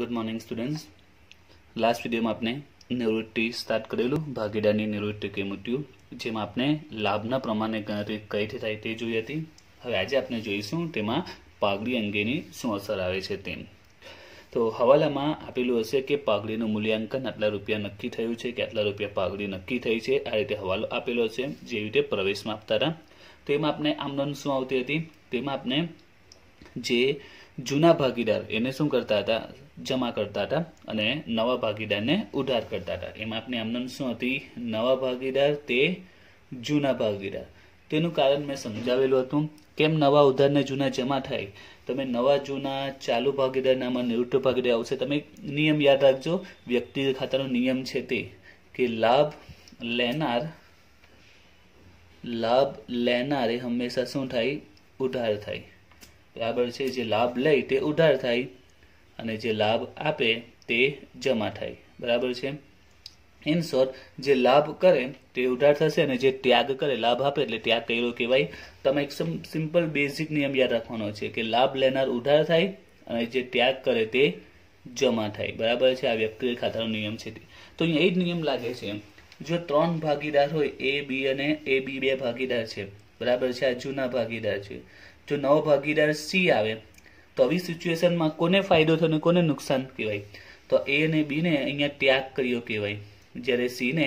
good morning students last વિડીયોમાં આપણે નિવૃત્તિ સ્ટાર્ટ કરેલું ભાગીદારની નિવૃત્તિ કિંમત્યુ જેમાં આપણે લાભના પ્રમાણે ગણતરી કઈ રીતે થાય તે જોઈ હતી હવે આજે આપણે જોઈશું તેમાં પાઘડી અંગેની શું અસર આવે છે તેમ તો હવાલામાં આપેલું હશે કે પાઘડીનું મૂલ્યાંકન આટલા રૂપિયા નક્કી થયું છે કે આટલા રૂપિયા પાઘડી નક્કી થઈ છે આ રીતે હવાલો આપેલો છે જેવી રીતે પ્રવેશમાં આપતા હતા તેમાં આપણે આમ શું આવતી હતી તેમાં આપણે જે જૂના ભાગીદાર એને શું કરતા હતા જમા કરતા હતા અને નવા ભાગીદારને ઉધાર કરતા હતા એમાં આપની આમદન શું હતી નવા ભાગીદાર તે જૂના ભાગીદાર તેનું કારણ મેં સમજાવેલું હતું કેમ નવા ઉધારને જૂના જમા થાય તમે નવા જૂના ચાલુ ભાગીદારના નિવૃત્ત ભાગીદાર આવશે તમે નિયમ યાદ રાખજો વ્યક્તિ ખાતાનો નિયમ છે તે કે લાભ લેનાર લાભ લેનારે હંમેશા શું થાય ઉધાર થાય બરાબર છે જે લાભ લઈ તે ઉધાર થાય અને જે લાભ આપે તે જમા થાય બરાબર છે ઇન શોર્ટ જે લાભ કરે તે ઉધાર થશે અને જે ત્યાગ કરે લાભ આપે એટલે ત્યાગ કર્યો કહેવાય તમે એકદમ સિમ્પલ બેઝિક નિયમ યાદ રાખવાનો છે કે લાભ લેનાર ઉધાર થાય અને જે ત્યાગ કરે તે જમા થાય બરાબર છે આ વ્યક્તિગત ખાતાનો નિયમ છે તો અહીંયા એ જ નિયમ લાગે છે જો ત્રણ ભાગીદાર હોય એ બી અને એ બી બે ભાગીદાર છે બરાબર છે આ જૂના ભાગીદાર છે જો નવો ભાગીદાર સી આવે તો આવી સિચ્યુએશનમાં કોને ફાયદો થયો અને કોને નુકસાન કહેવાય તો એ અને બીને અહીંયા ત્યાગ કર્યો કહેવાય જ્યારે સીને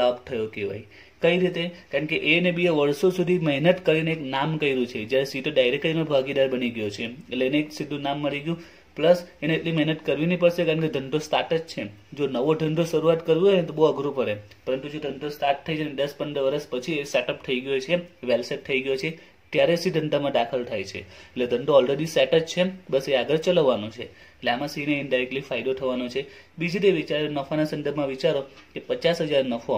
લાભ થયો કહેવાય કઈ રીતે કારણ કે એ અને બીએ વર્ષો સુધી મહેનત કરીને એક નામ કર્યું છે જ્યારે સી તો ડાયરેક્ટ એનો ભાગીદાર બની ગયો છે એટલે એને એક સીધું નામ મળી ગયું પ્લસ એને એટલી મહેનત કરવી નહીં પડશે કારણ કે ધંધો સ્ટાર્ટ જ છે જો નવો ધંધો શરૂઆત કરવો હોય ને તો બહુ અઘરું પડે પરંતુ જો ધંધો સ્ટાર્ટ થઈ જાય દસ પંદર વર્ષ પછી એ સેટઅપ થઈ ગયો છે વેલસેટ થઈ ગયો છે ત્યારે સી ધંધામાં દાખલ થાય છે એટલે ધંધો ઓલરેડી સેટ જ છે બસ એ આગળ ચલાવવાનો છે એટલે આમાં સીને ઇન્ડાયરેક્ટલી ફાયદો થવાનો છે બીજી રીતે વિચારો નફાના સંદર્ભમાં વિચારો કે પચાસ હજાર નફો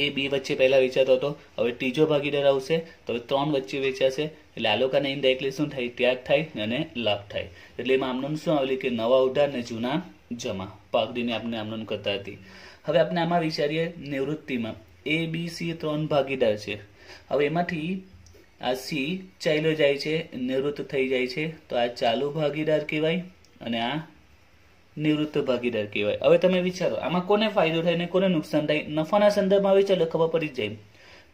એ બી વચ્ચે પહેલાં વેચાતો હતો હવે ત્રીજો ભાગીદાર આવશે તો હવે ત્રણ વચ્ચે વેચાશે એટલે આ લોકોને ઇન્ડાયરેક્ટલી શું થાય ત્યાગ થાય અને લાભ થાય એટલે એમાં આમનોન શું આવેલી કે નવા ઉધાર ને જૂના જમા પાકડીને આપણે આમનોન કરતા હતી હવે આપણે આમાં વિચારીએ નિવૃત્તિમાં એ બી સી ત્રણ ભાગીદાર છે હવે એમાંથી આ સી ચાલ્યો જાય છે નિવૃત્ત થઈ જાય છે તો આ ચાલુ ભાગીદાર કહેવાય અને આ નિવૃત્ત ભાગીદાર કહેવાય હવે તમે વિચારો આમાં કોને ફાયદો થાય અને કોને નુકસાન થાય નફાના સંદર્ભમાં વિચારો ખબર પડી જાય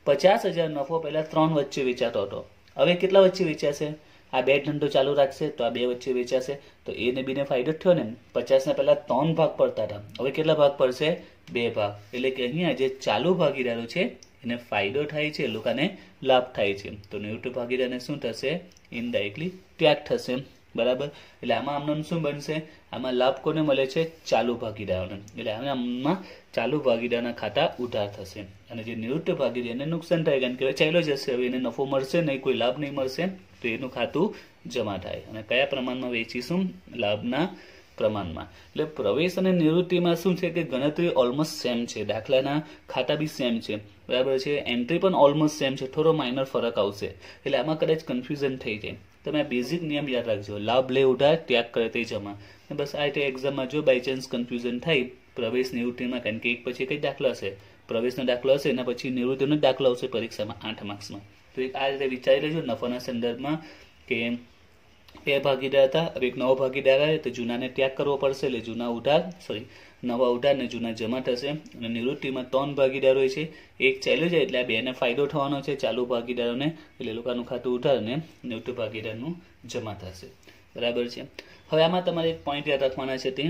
પચાસ હજાર નફો પહેલાં ત્રણ વચ્ચે વેચાતો હતો હવે કેટલા વચ્ચે વેચાશે આ બે ધંધો ચાલુ રાખશે તો આ બે વચ્ચે વેચાશે તો એને બીને ફાયદો થયો ને પચાસના પહેલાં ત્રણ ભાગ પડતા હતા હવે કેટલા ભાગ પડશે બે ભાગ એટલે કે અહીંયા જે ચાલુ ભાગીદારો છે એને ફાયદો થાય છે લોકોને લાભ થાય છે તો નેવું ભાગીદારને શું થશે ઇનડાયરેક્ટલી ત્યાગ થશે બરાબર એટલે આમાં આમનો શું બનશે આમાં લાભ કોને મળે છે ચાલુ ભાગીદારોને એટલે હવે આમાં ચાલુ ભાગીદારના ખાતા ઉધાર થશે અને જે નિવૃત્ત ભાગીદાર એને નુકસાન થાય કારણ કે ચાલ્યો જશે હવે એને નફો મળશે નહીં કોઈ લાભ નહીં મળશે તો એનું ખાતું જમા થાય અને કયા પ્રમાણમાં વેચીશું લાભના પ્રમાણમાં એટલે પ્રવેશ અને નિવૃત્તિમાં શું છે કે ગણતરી ઓલમોસ્ટ સેમ છે દાખલાના ખાતા બી સેમ છે બરાબર છે એન્ટ્રી પણ ઓલમોસ્ટ સેમ છે થોડો માઇનર ફરક આવશે એટલે આમાં કદાચ કન્ફ્યુઝન થઈ જાય તમે બેઝિક નિયમ યાદ રાખજો લાભ લે ઉઠા ત્યાગ કરે તે જમા બસ આ રીતે એક્ઝામમાં જો બાય ચાન્સ કન્ફ્યુઝન થાય પ્રવેશ નિવૃત્તિમાં કારણ કે એક પછી કંઈ દાખલો હશે પ્રવેશનો દાખલો હશે એના પછી નિવૃત્તિનો દાખલો આવશે પરીક્ષામાં આઠ માર્ક્સમાં તો એક આ રીતે વિચારી લેજો નફાના સંદર્ભમાં કે બે ભાગીદાર હતા હવે એક નવો ભાગીદાર આવે તો જૂનાને ત્યાગ કરવો પડશે એટલે જૂના ઉધાર સોરી નવા ઉધાર ને જૂના જમા થશે અને નિવૃત્તિમાં ત્રણ ભાગીદાર હોય છે એક ચાલ્યો જાય એટલે આ બેને ફાયદો થવાનો છે ચાલુ ભાગીદારોને એટલે લોકોનું ખાતું ઉધાર અને નિવૃત્તિ ભાગીદારનું જમા થશે બરાબર છે હવે આમાં તમારે એક પોઈન્ટ યાદ રાખવાના છે તે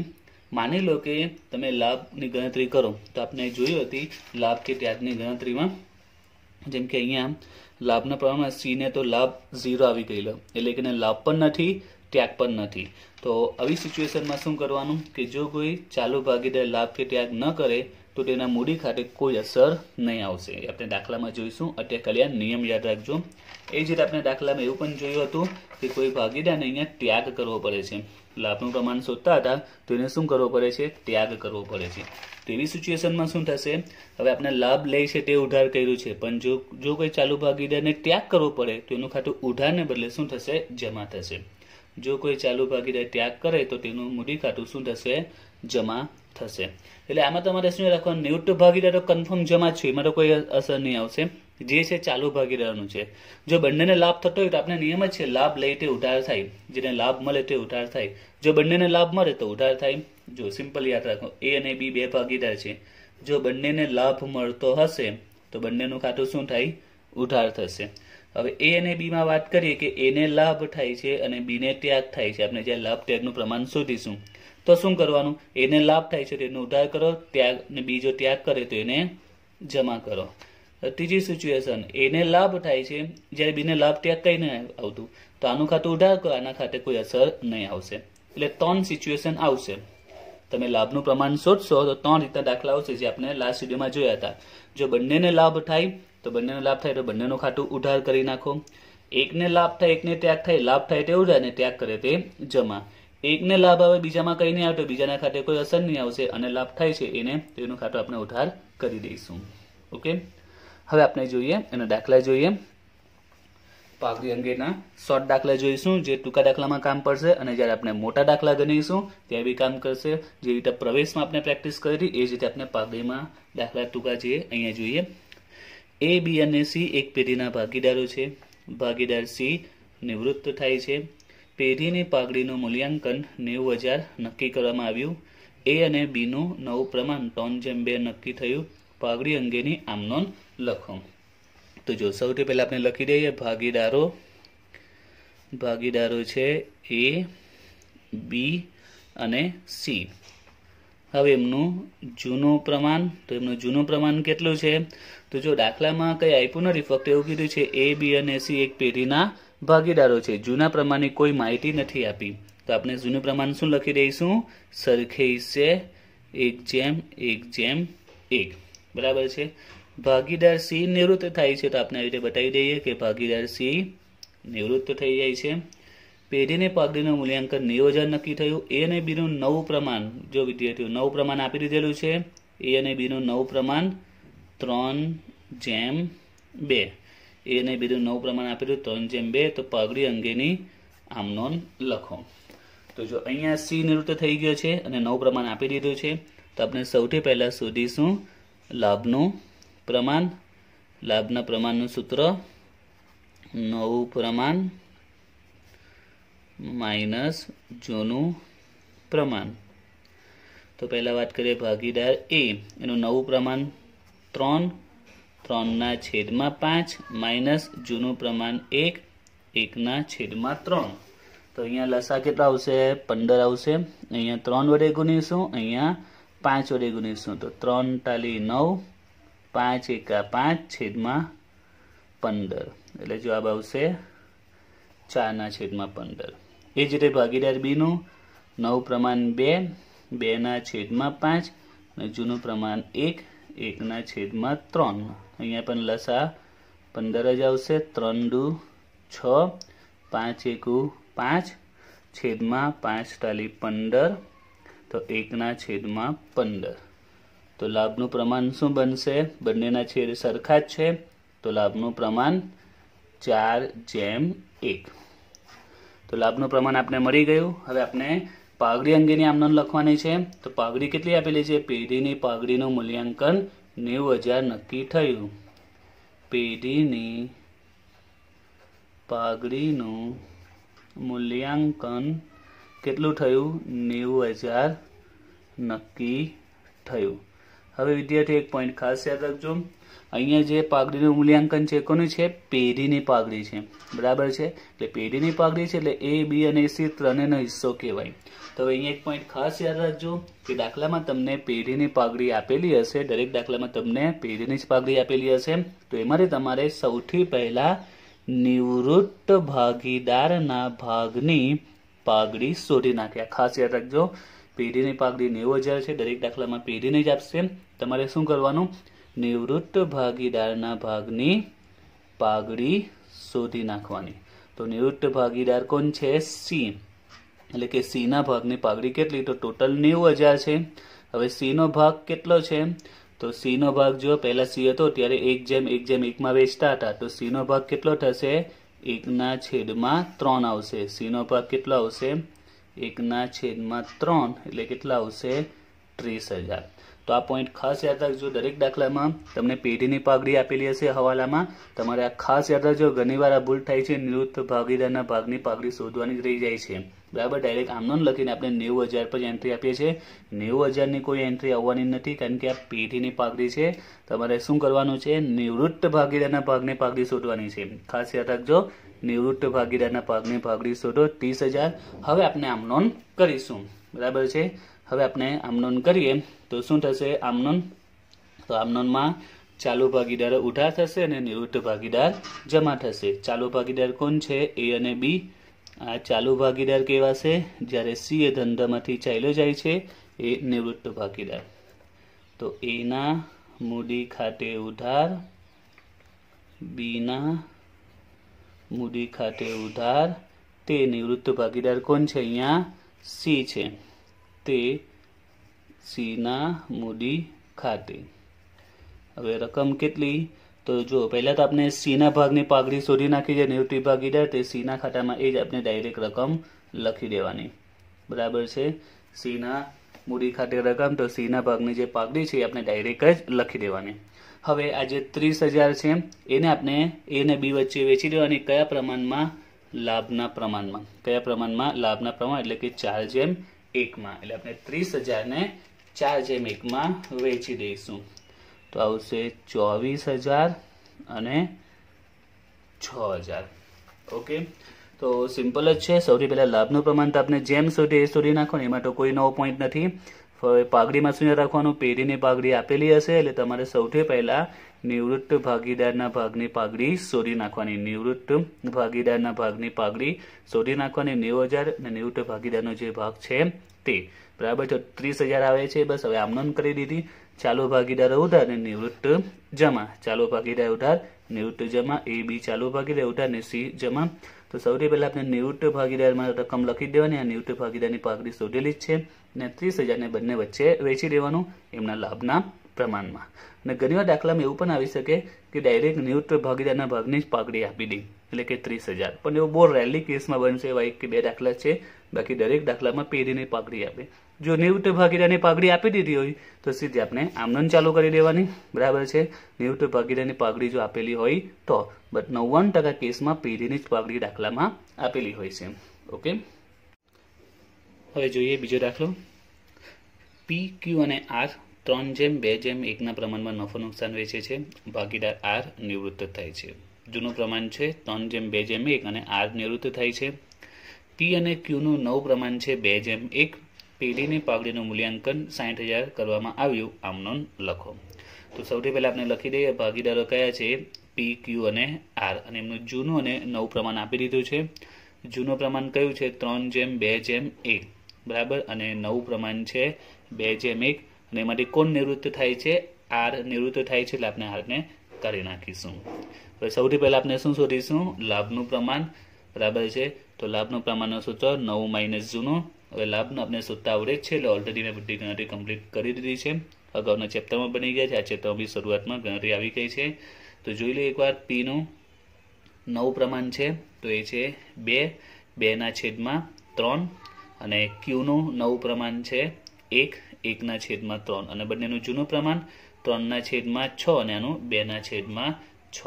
માની લો કે તમે લાભની ગણતરી કરો તો આપણે જોયું હતી લાભ કે ત્યાગની ગણતરીમાં જેમ કે અહીંયા લાભના પ્રમાણમાં સીને તો લાભ ઝીરો આવી ગયેલો એટલે કે લાભ પણ નથી ત્યાગ પણ નથી તો આવી સિચ્યુએશનમાં શું કરવાનું કે જો કોઈ ચાલુ ભાગીદાર લાભ કે ત્યાગ ન કરે તો તેના મૂડી ખાતે કોઈ અસર નહીં આવશે આપણે દાખલામાં જોઈશું અત્યારે કલ્યાણ નિયમ યાદ રાખજો એ જ રીતે આપણે દાખલામાં એવું પણ જોયું હતું કે કોઈ ભાગીદારને અહીંયા ત્યાગ કરવો પડે છે લાભનું પ્રમાણ શોધતા હતા તો એને શું કરવો પડે છે ત્યાગ કરવો પડે છે તો એવી સિચ્યુએશનમાં શું થશે હવે આપણે લાભ લે છે તે ઉધાર કર્યું છે પણ જો જો કોઈ ચાલુ ભાગીદારને ત્યાગ કરવો પડે તો એનું ખાતું ઉધારને બદલે શું થશે જમા થશે જો કોઈ ચાલુ ભાગીદાર ત્યાગ કરે તો તેનું મૂડી ખાતું શું થશે જમા થશે એટલે આમાં તમારે શું રાખવાનું નિવૃત્ત તો કન્ફર્મ જમા છે એમાં તો કોઈ અસર નહીં આવશે જે છે ચાલુ ભાગીદારનું છે જો બંનેને લાભ થતો હોય તો આપણે નિયમ જ છે લાભ લે તે ઉધાર થાય જેને લાભ મળે તે ઉધાર થાય જો બંનેને લાભ મળે તો ઉધાર થાય જો સિમ્પલ યાદ રાખો એ અને બી બે ભાગીદાર છે જો બંનેને લાભ મળતો હશે તો બંનેનું ખાતું શું થાય ઉધાર થશે હવે એ અને બીમાં વાત કરીએ કે એને લાભ થાય છે અને બીને ત્યાગ થાય છે આપણે જે લાભ ત્યાગનું પ્રમાણ શોધીશું તો શું કરવાનું એને લાભ થાય છે તો એનો ઉધાર કરો ત્યાગ અને બીજો ત્યાગ કરે તો એને જમા કરો ત્રીજી સિચ્યુએશન એને લાભ થાય છે જ્યારે બીને લાભ ત્યાં કંઈ નહીં આવતું તો આનું ખાતું ઉધાર આના ખાતે કોઈ અસર નહીં આવશે એટલે ત્રણ સિચ્યુએશન આવશે તમે લાભનું પ્રમાણ શોધશો તો ત્રણ રીતના દાખલા આવશે જે આપણે લાસ્ટ વિડીયોમાં જોયા હતા જો બંનેને લાભ થાય તો બંનેનો લાભ થાય તો બંનેનું ખાતું ઉધાર કરી નાખો એકને લાભ થાય એકને ત્યાગ થાય લાભ થાય તે ઉધાર ને ત્યાગ કરે તે જમા એકને લાભ આવે બીજામાં કંઈ નહીં આવતો બીજાના ખાતે કોઈ અસર નહીં આવશે અને લાભ થાય છે એને તેનું ખાતું આપણે ઉધાર કરી દઈશું ઓકે હવે આપણે જોઈએ એના દાખલા જોઈએ પાઘડી અંગેના શોર્ટ દાખલા જોઈશું જે ટૂંકા દાખલામાં કામ પડશે અને જ્યારે આપણે મોટા દાખલા ગણીશું ત્યાં બી કામ કરશે જે રીતે પ્રવેશમાં આપણે પ્રેક્ટિસ કરી એ જ રીતે આપણે પાઘડીમાં દાખલા ટૂંકા જે અહીંયા જોઈએ એ બી અને સી એક પેઢીના ભાગીદારો છે ભાગીદાર સી નિવૃત્ત થાય છે પેઢીની પાઘડીનું મૂલ્યાંકન નેવું હજાર નક્કી કરવામાં આવ્યું એ અને બીનું નવું પ્રમાણ ત્રણ જેમ બે નક્કી થયું પાઘડી અંગેની આમનોન લખો તો જો સૌથી પહેલાં આપણે લખી દઈએ ભાગીદારો ભાગીદારો છે એ બી અને સી હવે એમનું જૂનું પ્રમાણ તો એમનું જૂનું પ્રમાણ કેટલું છે તો જો દાખલામાં કંઈ આપ્યું નથી ફક્ત એવું કીધું છે એ બી અને સી એક પેઢીના ભાગીદારો છે જૂના પ્રમાણની કોઈ માહિતી નથી આપી તો આપણે જૂનું પ્રમાણ શું લખી દઈશું સરખે છે એક જેમ એક જેમ એક બરાબર છે ભાગીદાર સી નિવૃત્ત થાય છે તો આપણે આવી રીતે બતાવી દઈએ કે ભાગીદાર સી નિવૃત્ત થઈ જાય છે પેઢીને પાઘડીનું મૂલ્યાંકન નિયોજન નક્કી થયું એ અને બીનું નવું પ્રમાણ જો વિદ્યાર્થીઓ નવું પ્રમાણ આપી દીધેલું છે એ અને બીનું નવું પ્રમાણ ત્રણ જેમ બે એ અને બીનું નવું પ્રમાણ આપી દીધું ત્રણ જેમ બે તો પાઘડી અંગેની આમનોન લખો તો જો અહીંયા સી નિવૃત્ત થઈ ગયો છે અને નવું પ્રમાણ આપી દીધું છે તો આપણે સૌથી પહેલાં શોધીશું લાભનું પ્રમાણ લાભના પ્રમાણનું સૂત્ર નવું પ્રમાણ માઇનસ જૂનું પ્રમાણ તો પહેલાં વાત કરીએ ભાગીદાર એ એનું નવું પ્રમાણ ત્રણ ત્રણના છેદમાં પાંચ માઇનસ જૂનું પ્રમાણ એક એકના છેદમાં ત્રણ તો અહીંયા લસા કેટલા આવશે પંદર આવશે અહીંયા ત્રણ વડે ગુણીશું અહીંયા પાંચ વડે ગુણીશું તો ત્રણ તાલી નવ પાંચ એકા પાંચ છેદમાં પંદર એટલે જવાબ આવશે ચારના છેદમાં પંદર એ જ રીતે ભાગીદાર બીનું નવ પ્રમાણ બે બેના છેદમાં પાંચ અને જૂનું પ્રમાણ એક એકના છેદમાં ત્રણ અહીંયા પણ લસા પંદર જ આવશે ત્રણ દુ છ પાંચ એકુ પાંચ છેદમાં પાંચ તાલી પંદર તો એકના છેદમાં પંદર તો લાભનું પ્રમાણ શું બનશે બંનેના છેદ સરખા જ છે તો લાભનું પ્રમાણ ચાર જેમ એક તો લાભનું પ્રમાણ આપણે મળી ગયું હવે આપણે પાઘડી અંગેની આમનો લખવાની છે તો પાઘડી કેટલી આપેલી છે પેઢીની પાઘડીનું મૂલ્યાંકન નેવું હજાર નક્કી થયું પેઢીની પાઘડીનું મૂલ્યાંકન કેટલું થયું નેવું હજાર નક્કી થયું હવે વિદ્યાર્થી એક પોઈન્ટ ખાસ યાદ રાખજો અહીંયા જે પાઘડીનું મૂલ્યાંકન છે કોનું છે પેઢીની પાઘડી છે બરાબર છે એટલે પેઢીની પાઘડી છે એટલે એ બી અને સી ત્રણેયનો હિસ્સો કહેવાય તો અહીંયા એક પોઈન્ટ ખાસ યાદ રાખજો કે દાખલામાં તમને પેઢીની પાઘડી આપેલી હશે દરેક દાખલામાં તમને પેઢીની જ પાઘડી આપેલી હશે તો એમાંથી તમારે સૌથી પહેલાં નિવૃત્ત ભાગીદારના ભાગની પાઘડી શોધી નાખ્યા ખાસ યાદ રાખજો પેઢીની પાઘડી નેવું હજાર છે દરેક દાખલામાં પેઢીને જ આપશે તમારે શું કરવાનું નિવૃત્ત ભાગીદારના ભાગની પાઘડી શોધી નાખવાની તો નિવૃત્ત ભાગીદાર કોણ છે સી એટલે કે સીના ભાગની પાઘડી કેટલી તો ટોટલ નેવું હજાર છે હવે સીનો ભાગ કેટલો છે તો સીનો ભાગ જો પહેલાં સી હતો ત્યારે એક જેમ એક જેમ એકમાં વેચતા હતા તો સીનો ભાગ કેટલો થશે એકના છેદમાં ત્રણ આવશે સીનો ભાગ કેટલો આવશે એકના છેદમાં ત્રણ એટલે કેટલા આવશે ત્રીસ હજાર તો આ પોઈન્ટ ખાસ યાદ રાખજો દરેક દાખલામાં તમને પેઢીની પાઘડી આપેલી હશે હવાલામાં તમારે આ ખાસ યાદ રાખજો ઘણીવાર આ ભૂલ થાય છે નિવૃત્ત ભાગીદારના ભાગની પાઘડી શોધવાની જ રહી જાય છે બરાબર ડાયરેક્ટ આમનો લખીને આપણે નેવું હજાર પર એન્ટ્રી આપીએ છીએ નેવું હજારની કોઈ એન્ટ્રી આવવાની નથી કારણ કે આ પેઢીની પાઘડી છે તમારે શું કરવાનું છે નિવૃત્ત ભાગીદારના ભાગની પાઘડી શોધવાની છે ખાસ યાદ રાખજો નિવૃત્ત ભાગીદારના ભાગની ભાગડી શોધો ત્રીસ હજાર હવે આપણે આમ કરીશું બરાબર છે હવે આપણે આમનોન કરીએ તો શું થશે આમનોન તો આમનોનમાં ચાલુ ભાગીદાર ઉઠા થશે અને નિવૃત્ત ભાગીદાર જમા થશે ચાલુ ભાગીદાર કોણ છે એ અને બી આ ચાલુ ભાગીદાર કહેવાશે જ્યારે સી એ ધંધામાંથી ચાલ્યો જાય છે એ નિવૃત્ત ભાગીદાર તો એના મૂડી ખાતે ઉધાર બીના મૂડી ખાતે ઉધાર તે નિવૃત્ત ભાગીદાર કોણ છે અહીંયા સી છે તે સીના મૂડી ખાતે હવે રકમ કેટલી તો જો પહેલાં તો આપણે સીના ભાગની પાઘડી શોધી નાખી છે નેવટી ભાગીદાર તે સીના ખાતામાં એ જ આપણે ડાયરેક્ટ રકમ લખી દેવાની બરાબર છે સીના મૂડી ખાતે રકમ તો સીના ભાગની જે પાઘડી છે એ આપણે ડાયરેક્ટ જ લખી દેવાની હવે આ જે ત્રીસ હજાર છે એને આપણે એને બી વચ્ચે વેચી દેવાની કયા પ્રમાણમાં લાભના પ્રમાણમાં કયા પ્રમાણમાં લાભના પ્રમાણ એટલે કે ચાર જેમ એકમાં એટલે આપણે ત્રીસ હજારને ચાર જેમ એકમાં વેચી દઈશું તો આવશે ચોવીસ હજાર અને છ હજાર ઓકે તો સિમ્પલ જ છે સૌથી પહેલાં લાભનું પ્રમાણ તો આપણે જેમ સુધી એ શોધી નાખો ને એમાં તો કોઈ નવો પોઈન્ટ નથી પાઘડીમાં શું રાખવાનું પેઢીની પાઘડી આપેલી હશે એટલે તમારે સૌથી પહેલાં નિવૃત્ત ભાગીદારના ભાગની પાઘડી શોધી નાખવાની નિવૃત્ત ભાગીદારના ભાગની પાઘડી શોધી નાખવાની નેવું હજાર અને નિવૃત્ત ભાગીદારનો જે ભાગ છે તે બરાબર તો ત્રીસ હજાર આવે છે બસ હવે આમનોન કરી દીધી ચાલુ ભાગીદાર ઉધાર અને નિવૃત્ત જમા ચાલુ ભાગીદાર ઉધાર નિવૃત્ત જમા એ બી ચાલુ ભાગીદાર ઉધાર અને સી જમા તો સૌથી પહેલાં આપણે નિવૃત્ત ભાગીદારમાં રકમ લખી દેવાની આ નિવૃત્ત ભાગીદારની પાઘડી શોધેલી જ છે અને ત્રીસ હજારને બંને વચ્ચે વેચી દેવાનું એમના લાભના પ્રમાણમાં અને ઘણીવાર દાખલામાં એવું પણ આવી શકે કે ડાયરેક્ટ નિયુક્ત ભાગીદારના ભાગની જ પાકડી આપી દે એટલે કે ત્રીસ હજાર પણ એવું બહુ રેલી કેસમાં બનશે એવા એક કે બે દાખલા છે બાકી દરેક દાખલામાં પેઢીને પાકડી આપે જો નિવૃત્ત ભાગીદારની પાઘડી આપી દીધી હોય તો સીધી આપણે આમનોન ચાલુ કરી દેવાની બરાબર છે નિવૃત્ત ભાગીદારની પાઘડી જો આપેલી હોય તો બટ નવ્વાણું ટકા કેસમાં પેઢીની જ પાઘડી દાખલામાં આપેલી હોય છે ઓકે હવે જોઈએ બીજો દાખલો પી ક્યુ અને આર ત્રણ જેમ બે જેમ એકના પ્રમાણમાં નફો નુકસાન વેચે છે ભાગીદાર આર નિવૃત્ત થાય છે જૂનું પ્રમાણ છે ત્રણ જેમ બે જેમ એક અને આર નિવૃત્ત થાય છે પી અને ક્યુનું નવું પ્રમાણ છે બે જેમ એક પેઢીની પાવડીનું મૂલ્યાંકન સાઠ હજાર કરવામાં આવ્યું આમનો લખો તો સૌથી પહેલાં આપણે લખી દઈએ ભાગીદારો કયા છે પી ક્યુ અને આર અને એમનું જૂનું અને નવું પ્રમાણ આપી દીધું છે જૂનું પ્રમાણ કયું છે ત્રણ જેમ બે જેમ એક બરાબર અને નવું પ્રમાણ છે બે જેમ એક અને એમાંથી કોણ નિવૃત્ત થાય છે આર નિવૃત્ત થાય છે એટલે આપણે હારને કાઢી નાખીશું સૌથી પહેલાં આપણે શું શોધીશું લાભનું પ્રમાણ બરાબર છે તો લાભનું પ્રમાણનું સૂત્ર નવું માઇનસ જૂનું હવે લાભનું આપણે શોધતા આવડે જ છે એટલે ઓલરેડી મેં બધી ગણતરી કમ્પ્લીટ કરી દીધી છે અગાઉના ચેપ્ટરમાં બની ગયા છે આ ચેપ્ટરમાં બી શરૂઆતમાં ગણતરી આવી ગઈ છે તો જોઈ લઈએ એકવાર પીનું નવું પ્રમાણ છે તો એ છે બે બેના છેદમાં ત્રણ અને ક્યુનું નવું પ્રમાણ છે એક એકના છેદમાં ત્રણ અને બંનેનું જૂનું પ્રમાણ ત્રણના છેદમાં છ અને આનું બેના છેદમાં છ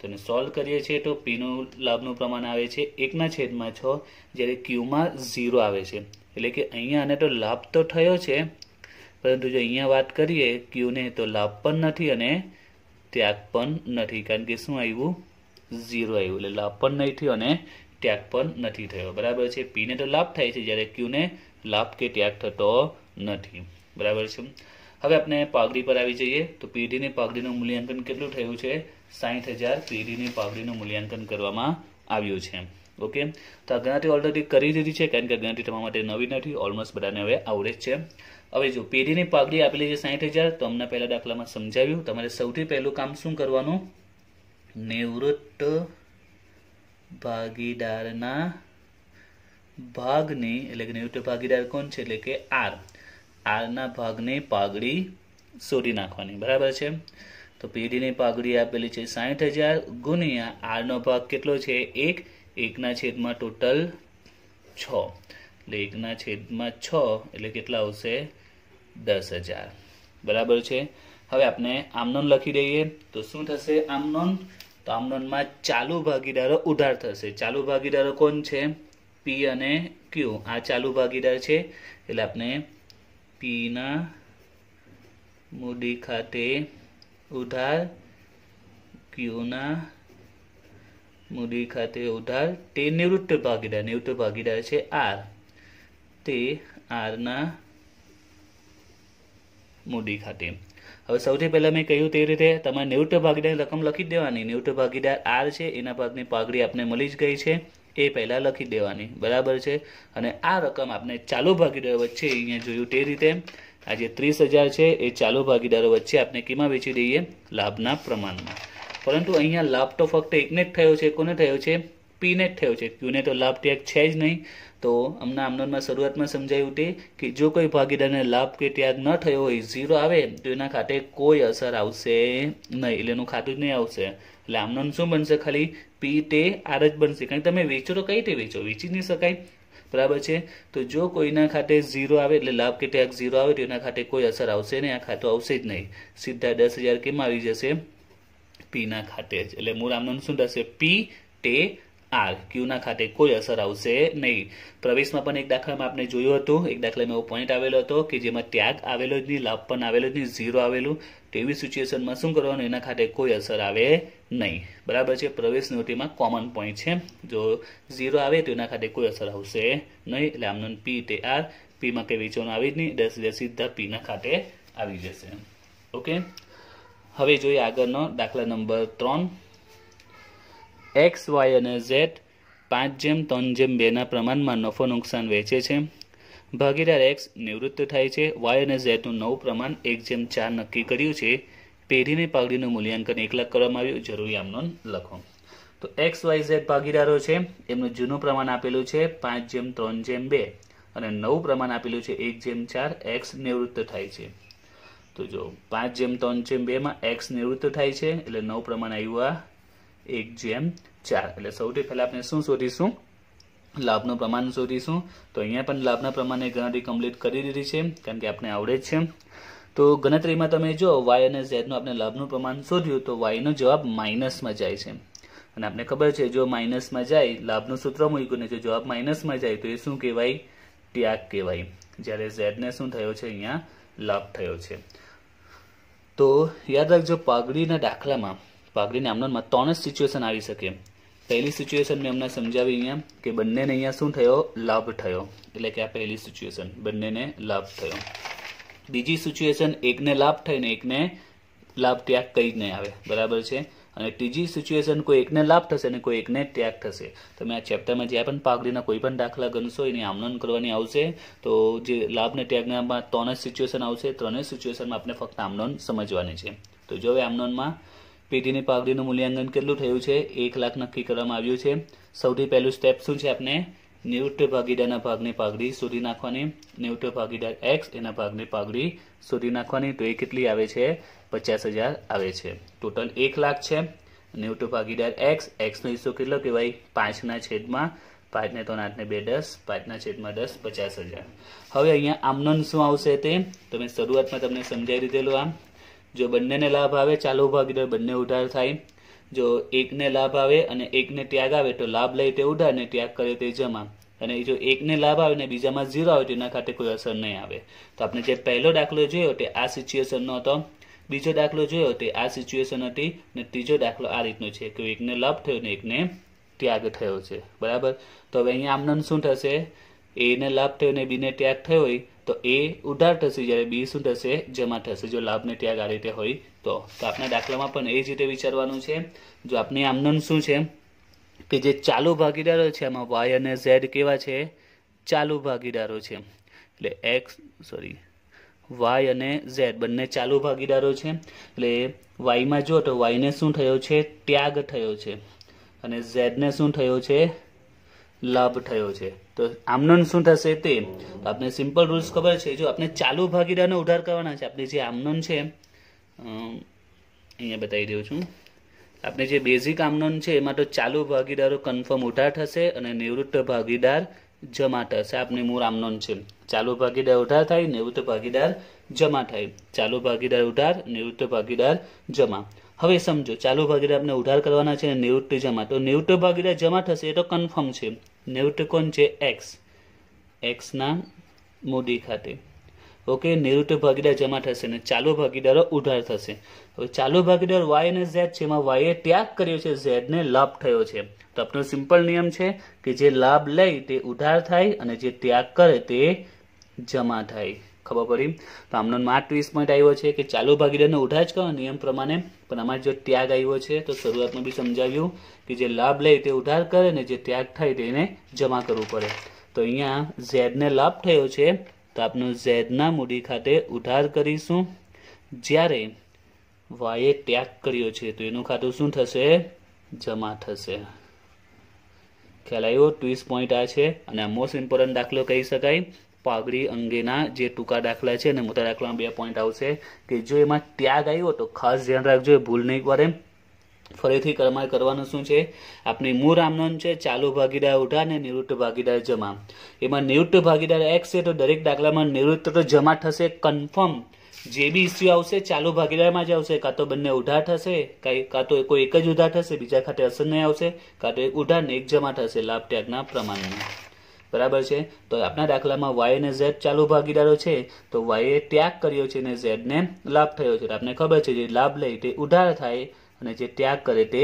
તો એને સોલ્વ કરીએ છીએ તો પીનું લાભનું પ્રમાણ આવે છે એકના છેદમાં છ જ્યારે ક્યુમાં ઝીરો આવે છે એટલે કે અહીંયા આને તો લાભ તો થયો છે પરંતુ જો અહીંયા વાત કરીએ ક્યુને તો લાભ પણ નથી અને ત્યાગ પણ નથી કારણ કે શું આવ્યું ઝીરો આવ્યું એટલે લાભ પણ નહીં થયો અને ત્યાગ પણ નથી થયો બરાબર છે પીને તો લાભ થાય છે જ્યારે ક્યુને લાભ કે ત્યાગ થતો નથી બરાબર છે હવે આપણે પાઘડી પર આવી જઈએ તો પેઢીની પાઘડીનું મૂલ્યાંકન કેટલું થયું છે સાઠ હજાર પેઢીની પાઘડીનું મૂલ્યાંકન કરવામાં આવ્યું છે ઓકે તો આ ગણતરી ઓલરેડી કરી દીધી છે કારણ કે ગણતરી તમારા માટે નવી નથી ઓલમોસ્ટ બધાને હવે આવડે જ છે હવે જો પેઢીની પાઘડી આપેલી છે સાહીઠ હજાર તો અમને પહેલા દાખલામાં સમજાવ્યું તમારે સૌથી પહેલું કામ શું કરવાનું નિવૃત્ત ભાગીદારના ભાગની એટલે કે નિવૃત્ત ભાગીદાર કોણ છે એટલે કે આર આરના ભાગને પાઘડી શોધી નાખવાની બરાબર છે તો પીડીની પાઘડી આપેલી છે સાહીઠ હજાર ગુણ્યા આરનો ભાગ કેટલો છે એક એકના છેદમાં ટોટલ છ એટલે એકના છેદમાં છ એટલે કેટલા આવશે દસ હજાર બરાબર છે હવે આપણે આમનોન લખી દઈએ તો શું થશે આમનોન તો આમનોનમાં ચાલુ ભાગીદારો ઉધાર થશે ચાલુ ભાગીદારો કોણ છે પી અને ક્યુ આ ચાલુ ભાગીદાર છે એટલે આપણે પીના મૂડી ખાતે ઉધાર ક્યુના મૂડી ખાતે ઉધાર તે નિવૃત્ત ભાગીદાર નિવૃત્ત ભાગીદાર છે આર તે આરના મૂડી ખાતે હવે સૌથી પહેલાં મેં કહ્યું તે રીતે તમારે નિવૃત્ત ભાગીદારની રકમ લખી દેવાની નિવૃત્ત ભાગીદાર આર છે એના ભાગની પાઘડી આપણે મળી જ ગઈ છે એ પહેલાં લખી દેવાની બરાબર છે અને આ રકમ આપણે ચાલુ ભાગીદારો વચ્ચે અહીંયા જોયું તે રીતે આ જે ત્રીસ હજાર છે એ ચાલુ ભાગીદારો વચ્ચે આપણે કેમાં વેચી દઈએ લાભના પ્રમાણમાં પરંતુ અહીંયા લાભ તો ફક્ત એકને જ થયો છે કોને થયો છે પીને જ થયો છે ક્યુને તો લાભ ત્યાગ છે જ નહીં તો હમણાં આમનોનમાં શરૂઆતમાં સમજાયું તે કે જો કોઈ ભાગીદારને લાભ કે ત્યાગ ન થયો હોય ઝીરો આવે તો એના ખાતે કોઈ અસર આવશે નહીં એટલે એનું ખાતું જ નહીં આવશે એટલે આમનોન શું બનશે ખાલી પી તે આર જ બનશે કારણ કે તમે વેચો તો કઈ રીતે વેચો વેચી નહીં શકાય બરાબર છે તો જો કોઈના ખાતે ઝીરો આવે એટલે લાભ કે ટેક્સ ઝીરો આવે તો એના ખાતે કોઈ અસર આવશે નહીં આ ખાતું આવશે જ નહીં સીધા દસ હજાર કેમ આવી જશે પીના ખાતે જ એટલે મૂળ આમનું શું થશે પી તે આર ક્યુના ખાતે કોઈ અસર આવશે નહીં પ્રવેશમાં પણ એક દાખલામાં આપણે જોયું હતું એક દાખલામાં એવો પોઈન્ટ આવેલો હતો કે જેમાં ત્યાગ આવેલો જ નહીં લાભ પણ આવેલો જ નહીં ઝીરો આવેલું તેવી સિચ્યુએશનમાં શું કરવાનું એના ખાતે કોઈ અસર આવે નહીં બરાબર છે પ્રવેશ નિવૃત્તિમાં કોમન પોઈન્ટ છે જો ઝીરો આવે તો એના ખાતે કોઈ અસર આવશે નહીં એટલે આમનું પી તે આર પીમાં કંઈ વેચવાનું આવી જ નહીં દસ હજાર સીધા પીના ખાતે આવી જશે ઓકે હવે જોઈએ આગળનો દાખલા નંબર ત્રણ એક્સ વાય અને ઝેડ પાંચ જેમ ત્રણ જેમ બેના પ્રમાણમાં નફો નુકસાન વહેંચે છે ભાગીદાર એક્સ નિવૃત્ત થાય છે વાય અને ઝેડનું નવું પ્રમાણ એક જેમ ચાર નક્કી કર્યું છે પેઢીને પાઘડીનું મૂલ્યાંકન એક લાખ કરવામાં આવ્યું જરૂરી આમનો લખો તો એક્સ વાય ઝેડ ભાગીદારો છે એમનું જૂનું પ્રમાણ આપેલું છે પાંચ જેમ ત્રણ જેમ બે અને નવું પ્રમાણ આપેલું છે એક જેમ ચાર એક્સ નિવૃત્ત થાય છે તો જો પાંચ જેમ ત્રણ જેમ બેમાં એક્સ નિવૃત્ત થાય છે એટલે નવું પ્રમાણ આવ્યું આ એક જેમ ચાર એટલે સૌથી પહેલાં આપણે શું શોધીશું લાભનું પ્રમાણ શોધીશું તો અહીંયા પણ લાભના પ્રમાણની ગણતરી કમ્પ્લીટ કરી દીધી છે કારણ કે આપણે આવડે જ છે તો ગણતરીમાં તમે જો વાય અને ઝેડનું આપણે લાભનું પ્રમાણ શોધ્યું તો વાયનો જવાબ માઇનસમાં જાય છે અને આપણે ખબર છે જો માઇનસમાં જાય લાભનું સૂત્ર મૂક્યું ને જો જવાબ માઇનસમાં જાય તો એ શું કહેવાય ત્યાગ કહેવાય જ્યારે ઝેડને શું થયો છે અહીંયા લાભ થયો છે તો યાદ રાખજો પાઘડીના દાખલામાં પાઘડીને આમનોનમાં ત્રણ જ સિચ્યુએશન આવી શકે પહેલી સિચ્યુએશન મેં હમણાં સમજાવી અહીંયા કે બંનેને અહીંયા શું થયો લાભ થયો એટલે કે આ પહેલી સિચ્યુએશન બંનેને લાભ થયો બીજી સિચ્યુએશન એકને લાભ થઈને એકને લાભ ત્યાગ કંઈ જ નહીં આવે બરાબર છે અને ત્રીજી સિચ્યુએશન કોઈ એકને લાભ થશે અને કોઈ એકને ત્યાગ થશે તમે આ ચેપ્ટરમાં જ્યાં પણ પાઘડીના કોઈ પણ દાખલા ગણશો એની આમનોન કરવાની આવશે તો જે લાભને ને ત્યાગનામાં ત્રણ જ સિચ્યુએશન આવશે ત્રણેય સિચ્યુએશનમાં આપણે ફક્ત આમનોન સમજવાની છે તો જો હવે આમનોનમાં પેટીની પાવડીનું મૂલ્યાંકન કેટલું થયું છે એક લાખ નક્કી કરવામાં આવ્યું છે સૌથી પહેલું સ્ટેપ શું છે આપણે નેવટ ભાગીદારના ભાગની પાઘડી શોધી નાખવાની નેવટ ભાગીદાર એક્સ એના ભાગની પાઘડી શોધી નાખવાની તો એ કેટલી આવે છે પચાસ હજાર આવે છે ટોટલ એક લાખ છે નેવટ ભાગીદાર એક્સ એક્સનો હિસ્સો કેટલો કહેવાય પાંચના છેદમાં પાંચને ત્રણ આઠને બે દસ પાંચના છેદમાં દસ પચાસ હજાર હવે અહીંયા આમનન શું આવશે તે તમે શરૂઆતમાં તમને સમજાવી દીધેલું આમ જો બંનેને લાભ આવે ચાલુ ભાગીદાર બંને ઉધાર થાય જો એકને લાભ આવે અને એકને ત્યાગ આવે તો લાભ લઈ તે ઉધાર ને ત્યાગ કરે તે જમા અને જો એકને લાભ આવે ને બીજામાં ઝીરો આવે તેના ખાતે કોઈ અસર નહીં આવે તો આપણે જે પહેલો દાખલો જોયો તે આ સિચ્યુએશનનો હતો બીજો દાખલો જોયો તે આ સિચ્યુએશન હતી અને ત્રીજો દાખલો આ રીતનો છે કે એકને લાભ થયો ને એકને ત્યાગ થયો છે બરાબર તો હવે અહીંયા આમનંદ શું થશે એને લાભ થયો ને બીને ત્યાગ થયો હોય તો એ ઉધાર થશે જ્યારે બી શું થશે જમા થશે જો લાભને ત્યાગ આ રીતે હોય તો તો આપણા દાખલામાં પણ એ જ રીતે વિચારવાનું છે જો આપની આમનમ શું છે કે જે ચાલુ ભાગીદારો છે આમાં વાય અને ઝેડ કેવા છે ચાલુ ભાગીદારો છે એટલે એક્સ સોરી વાય અને ઝેડ બંને ચાલુ ભાગીદારો છે એટલે વાયમાં જો તો વાયને શું થયો છે ત્યાગ થયો છે અને ઝેડને શું થયો છે લાભ થયો છે તો આમનોન શું થશે તે આપણે સિમ્પલ રૂલ્સ ખબર છે જો આપણે ચાલુ ભાગીદારનો ઉધાર કરવાના છે આપણે જે આમનોન છે અહીંયા બતાવી દઉં છું આપણે જે બેઝિક આમનોન છે એમાં તો ચાલુ ભાગીદારો કન્ફર્મ ઉધાર થશે અને નિવૃત્ત ભાગીદાર જમા થશે આપણે મૂળ આમનોન છે ચાલુ ભાગીદાર ઉધાર થાય નિવૃત્ત ભાગીદાર જમા થાય ચાલુ ભાગીદાર ઉધાર નિવૃત્ત ભાગીદાર જમા હવે સમજો ચાલુ ભાગીદાર આપણે ઉધાર કરવાના છે નિવૃત્તિ જમા તો નિવૃત્ત ભાગીદાર જમા થશે એ તો કન્ફર્મ છે નેવટકોણ છે એક્સ એક્સના મૂડી ખાતે ઓકે નિવૃત્ત ભાગીદાર જમા થશે ને ચાલુ ભાગીદારો ઉધાર થશે હવે ચાલુ ભાગીદાર વાય અને ઝેડ છે એમાં વાયે ત્યાગ કર્યો છે ઝેડને લાભ થયો છે તો આપણો સિમ્પલ નિયમ છે કે જે લાભ લઈ તે ઉધાર થાય અને જે ત્યાગ કરે તે જમા થાય ખબર પડી તો આમનો માર્ક ટ્વીસ પોઈન્ટ આવ્યો છે કે ચાલુ ભાગીદારને ઉઠા જ કરો નિયમ પ્રમાણે પણ આમાં જો ત્યાગ આવ્યો છે તો શરૂઆતમાં બી સમજાવ્યું કે જે લાભ લે તે ઉધાર કરે ને જે ત્યાગ થાય તેને જમા કરવું પડે તો અહીંયા ઝેડને લાભ થયો છે તો આપનો ઝેડના મૂડી ખાતે ઉધાર કરીશું જ્યારે વાયે ત્યાગ કર્યો છે તો એનું ખાતું શું થશે જમા થશે ખ્યાલ આવ્યો ટ્વીસ પોઈન્ટ આ છે અને આ મોસ્ટ ઇમ્પોર્ટન્ટ દાખલો કહી શકાય પાઘડી અંગેના જે ટૂંકા દાખલા છે અને મોટા દાખલામાં બે પોઈન્ટ આવશે કે જો એમાં ત્યાગ આવ્યો તો ખાસ ધ્યાન રાખજો ભૂલ નહીં પડે ફરીથી કરમાલ કરવાનું શું છે આપણી મૂળ આમનોન છે ચાલુ ભાગીદાર ઉઠા અને નિવૃત્ત ભાગીદાર જમા એમાં નિવૃત્ત ભાગીદાર એક્સ છે તો દરેક દાખલામાં નિવૃત્ત તો જમા થશે કન્ફર્મ જે બી ઇસ્યુ આવશે ચાલુ ભાગીદારમાં જ આવશે કાં તો બંને ઉધાર થશે કાંઈ કાં તો કોઈ એક જ ઉધાર થશે બીજા ખાતે અસર નહીં આવશે કાં તો એક ઉધાર ને એક જમા થશે લાભ ત્યાગના પ્રમાણમાં બરાબર છે તો આપણા દાખલામાં વાય અને ઝેડ ચાલુ ભાગીદારો છે તો વાયે ત્યાગ કર્યો છે અને ઝેડને લાભ થયો છે આપણને ખબર છે જે લાભ લે તે ઉધાર થાય અને જે ત્યાગ કરે તે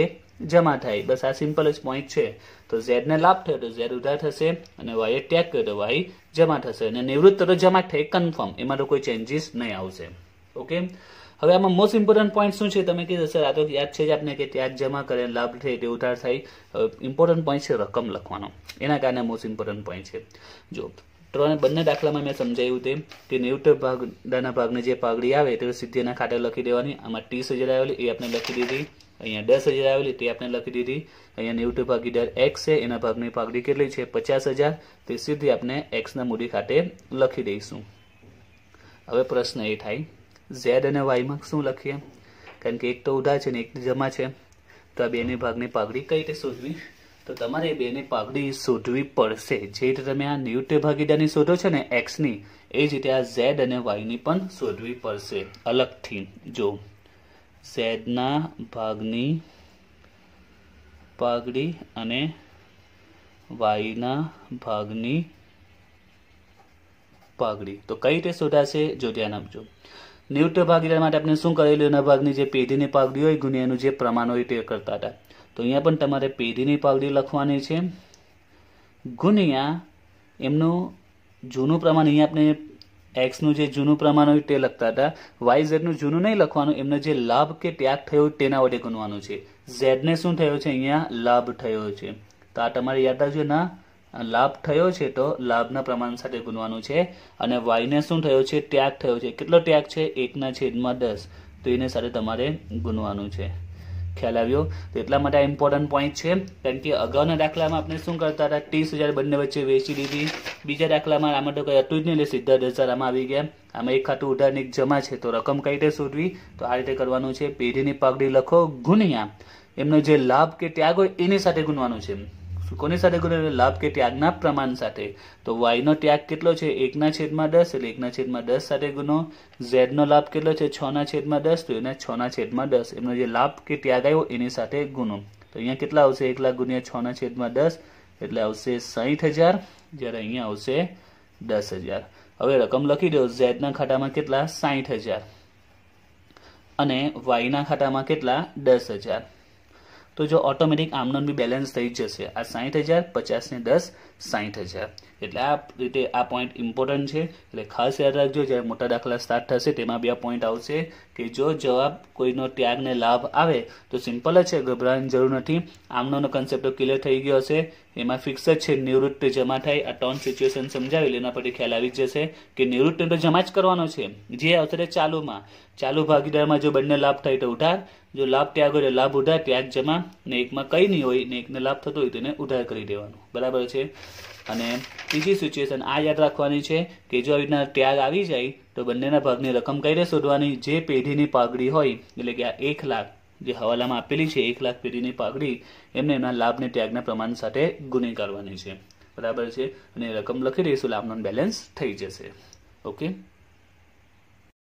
જમા થાય બસ આ સિમ્પલ જ પોઈન્ટ છે તો ઝેડને લાભ થયો તો ઝેડ ઉધાર થશે અને વાયે ત્યાગ કર્યો તો વાય જમા થશે અને નિવૃત્ત તો જમા થાય કન્ફર્મ એમાં તો કોઈ ચેન્જીસ નહીં આવશે ઓકે હવે આમાં મોસ્ટ ઇમ્પોર્ટન્ટ પોઈન્ટ શું છે તમે કીધું સર આ તો યાદ છે જ આપને કે ટેક્સ જમા કરે લાભ થાય તે ઉધાર થાય ઇમ્પોર્ટન્ટ પોઈન્ટ છે રકમ લખવાનો એના કારણે મોસ્ટ ઇમ્પોર્ટન્ટ પોઈન્ટ છે જો ત્રણ બંને દાખલામાં મેં સમજાવ્યું તેમ કે નેવટર ભાગના ભાગની જે પાઘડી આવે તે સીધી એના ખાતે લખી દેવાની આમાં ત્રીસ હજાર આવેલી એ આપણે લખી દીધી અહીંયા દસ હજાર આવેલી તે આપણે લખી દીધી અહીંયા નેવટર ભાગીદાર એક્સ છે એના ભાગની પાઘડી કેટલી છે પચાસ હજાર તે સીધી આપણે એક્સના મૂડી ખાતે લખી દઈશું હવે પ્રશ્ન એ થાય ઝેડ અને વાયમાં શું લખીએ કારણ કે એક તો ઉધા છે ને એક જમા છે તો આ બેને ભાગની પાઘડી કઈ રીતે શોધવી તો તમારે બેને પાઘડી શોધવી પડશે જે રીતે તમે આ ન્યુટ્રી ભાગીદારની શોધો છો ને એક્સની એ જ રીતે આ ઝેડ અને વાયની પણ શોધવી પડશે અલગથી જો ઝેડના ભાગની પાઘડી અને વાયના ભાગની પાઘડી તો કઈ રીતે શોધાશે જો ધ્યાન આપજો નિવૃત્ત ભાગીદાર માટે આપણે શું કરેલું એના ભાગની જે પેઢીની પાઘડી હોય ગુનિયાનું જે પ્રમાણ હોય તે કરતા હતા તો અહીંયા પણ તમારે પેઢીની પાઘડી લખવાની છે ગુનિયા એમનું જૂનું પ્રમાણ અહીંયા આપણે એક્સનું જે જૂનું પ્રમાણ હોય તે લખતા હતા વાય ઝેડનું જૂનું નહીં લખવાનું એમનો જે લાભ કે ત્યાગ થયો તેના વડે ગુણવાનું છે ઝેડને શું થયો છે અહીંયા લાભ થયો છે તો આ તમારે યાદ રાખજો ના લાભ થયો છે તો લાભના પ્રમાણ સાથે ગુણવાનું છે અને વાયને શું થયો છે ત્યાગ થયો છે કેટલો ત્યાગ છે એકના છેદમાં દસ તો એને સાથે તમારે ગુણવાનું છે ખ્યાલ આવ્યો તો એટલા માટે આ ઇમ્પોર્ટન્ટ પોઈન્ટ છે કારણ કે અગાઉના દાખલામાં આપણે શું કરતા હતા ત્રીસ હજાર બંને વચ્ચે વેચી દીધી બીજા દાખલામાં આમાં તો કંઈ હતું જ નહીં એટલે સીધા દસ હજાર આમાં આવી ગયા આમાં એક ખાતું ઉધારની એક જમા છે તો રકમ કઈ રીતે શોધવી તો આ રીતે કરવાનું છે પેઢીની પાઘડી લખો ગુણ્યા એમનો જે લાભ કે ત્યાગ હોય એની સાથે ગુણવાનું છે કોની સાથે ગુણ્યો લાભ કે ત્યાગના પ્રમાણ સાથે તો વાયનો ત્યાગ કેટલો છે એકના છેદમાં દસ એટલે એકના છેદમાં દસ સાથે ગુણો ઝેડનો લાભ કેટલો છે છના છેદમાં દસ તો એને છના છેદમાં દસ એમનો જે લાભ કે ત્યાગ આવ્યો એની સાથે ગુનો તો અહીંયા કેટલા આવશે એક લાખ ગુણ્યા છના છેદમાં દસ એટલે આવશે સાહીઠ હજાર જ્યારે અહીંયા આવશે દસ હજાર હવે રકમ લખી દો ઝેડના ખાતામાં કેટલા સાહીઠ હજાર અને વાયના ખાતામાં કેટલા દસ હજાર તો જો ઓટોમેટિક આમનો બી બેલેન્સ થઈ જશે આ સાહીઠ હજાર પચાસને દસ સાહીઠ હજાર એટલે આ રીતે આ પોઈન્ટ ઇમ્પોર્ટન્ટ છે એટલે ખાસ યાદ રાખજો જ્યારે મોટા દાખલા સ્ટાર્ટ થશે તેમાં બી આ પોઈન્ટ આવશે કે જો જવાબ કોઈનો ત્યાગને લાભ આવે તો સિમ્પલ જ છે ગભરાવાની જરૂર નથી આમનોનો કન્સેપ્ટ ક્લિયર થઈ ગયો હશે એમાં ફિક્સ જ છે નિવૃત્ત જમા થાય આ ટર્ન સિચ્યુએશન સમજાવી એના પરથી ખ્યાલ આવી જશે કે નિવૃત્ત તો જમા જ કરવાનો છે જે અત્યારે ચાલુમાં ચાલુ ભાગીદારમાં જો બંને લાભ થાય તો ઉધાર જો લાભ ત્યાગ હોય લાભ ઉધાર ત્યાગ જમા ને એકમાં કંઈ નહીં હોય ને એકને લાભ થતો હોય તો એને ઉધાર કરી દેવાનું બરાબર છે અને ત્રીજી સિચ્યુએશન આ યાદ રાખવાની છે કે જો આવી રીતના ત્યાગ આવી જાય તો બંનેના ભાગની રકમ કઈ રીતે શોધવાની જે પેઢીની પાઘડી હોય એટલે કે આ એક લાખ જે હવાલામાં આપેલી છે એક લાખ પેઢીની પાઘડી એમને એમના લાભને ત્યાગના પ્રમાણ સાથે ગુની કરવાની છે બરાબર છે અને રકમ લખી દઈશું લાભનું બેલેન્સ થઈ જશે ઓકે